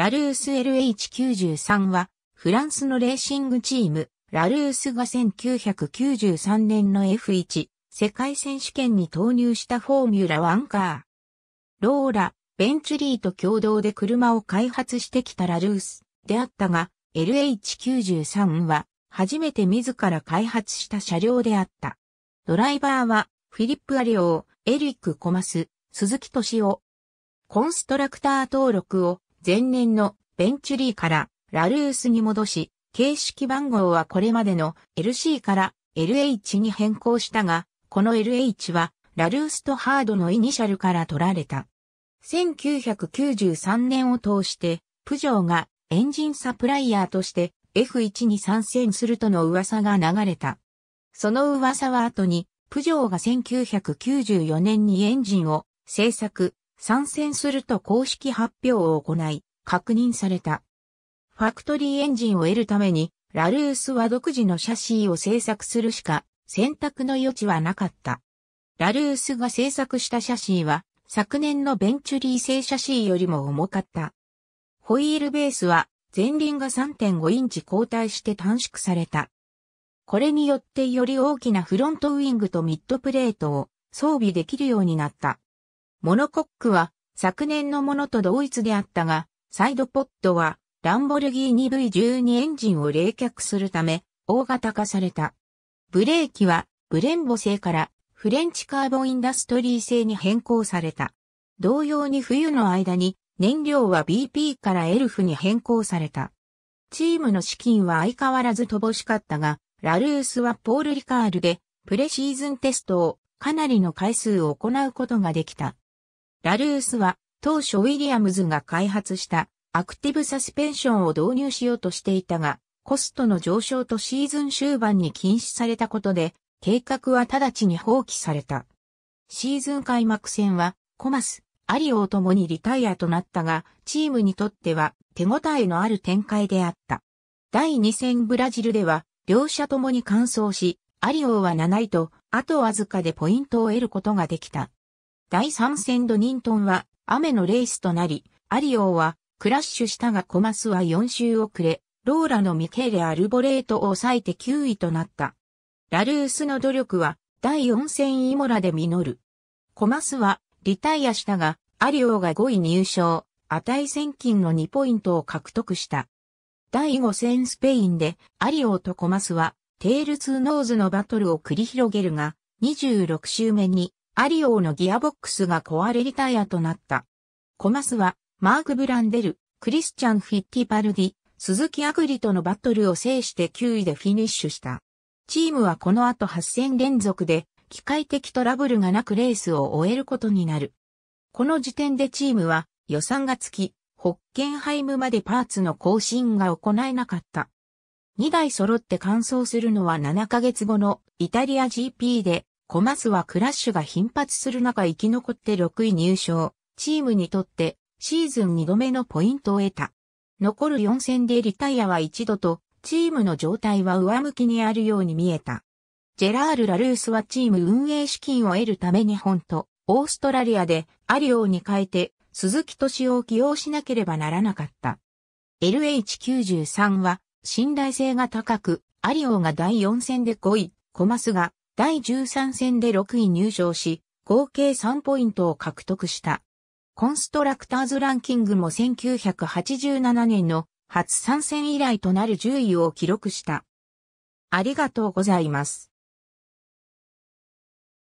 ラルース LH93 は、フランスのレーシングチーム、ラルースが1993年の F1 世界選手権に投入したフォーミュラワンカー。ローラ、ベンチュリーと共同で車を開発してきたラルースであったが、LH93 は初めて自ら開発した車両であった。ドライバーはフィリップ・アリオー、エリック・コマス、鈴木敏夫。コンストラクター登録を前年のベンチュリーからラルースに戻し、形式番号はこれまでの LC から LH に変更したが、この LH はラルースとハードのイニシャルから取られた。1993年を通して、プジョーがエンジンサプライヤーとして F1 に参戦するとの噂が流れた。その噂は後に、プジョーが1994年にエンジンを製作、参戦すると公式発表を行い、確認された。ファクトリーエンジンを得るために、ラルースは独自のシャシーを製作するしか選択の余地はなかった。ラルースが製作したシャシーは、昨年のベンチュリー製シャシーよりも重かった。ホイールベースは前輪が3.5インチ後退して短縮された。これによってより大きなフロントウィングとミッドプレートを装備できるようになった。モノコックは昨年のものと同一であったが、サイドポッドはランボルギーニ V12 エンジンを冷却するため大型化された。ブレーキはブレンボ製からフレンチカーボンインダストリー製に変更された。同様に冬の間に燃料は BP からエルフに変更された。チームの資金は相変わらず乏しかったが、ラルースはポール・リカールでプレシーズンテストをかなりの回数を行うことができた。ラルースは当初ウィリアムズが開発したアクティブサスペンションを導入しようとしていたが、コストの上昇とシーズン終盤に禁止されたことで、計画は直ちに放棄された。シーズン開幕戦は、コマス、アリオともにリタイアとなったが、チームにとっては手応えのある展開であった。第2戦ブラジルでは、両者ともに完走し、アリオは7位と、あとわずかでポイントを得ることができた。第3戦ドニントンは雨のレースとなり、アリオーはクラッシュしたがコマスは4周遅れ、ローラのミケーレ・アルボレートを抑えて9位となった。ラルースの努力は第4戦イモラで実る。コマスはリタイアしたが、アリオーが5位入賞、値千金の2ポイントを獲得した。第5戦スペインでアリオーとコマスはテールツーノーズのバトルを繰り広げるが、26周目にアリオーのギアボックスが壊れリタイアとなった。コマスは、マーク・ブランデル、クリスチャン・フィッティパルディ、鈴木アグリとのバトルを制して9位でフィニッシュした。チームはこの後8戦連続で、機械的トラブルがなくレースを終えることになる。この時点でチームは、予算がつき、ホッケンハイムまでパーツの更新が行えなかった。2台揃って完走するのは7ヶ月後のイタリア GP でコマスはクラッシュが頻発する中生き残って6位入賞、チームにとってシーズン2度目のポイントを得た。残る4戦でリタイアは一度と、チームの状態は上向きにあるように見えた。ジェラール・ラルースはチーム運営資金を得るため日本とオーストラリアでアリオに変えて鈴木敏夫を起用しなければならなかった。LH93 は信頼性が高く、アリオが第4戦で5位、コマスが第13戦で6位入賞し、合計3ポイントを獲得した。コンストラクターズランキングも1987年の初参戦以来となる10位を記録した。ありがとうございます。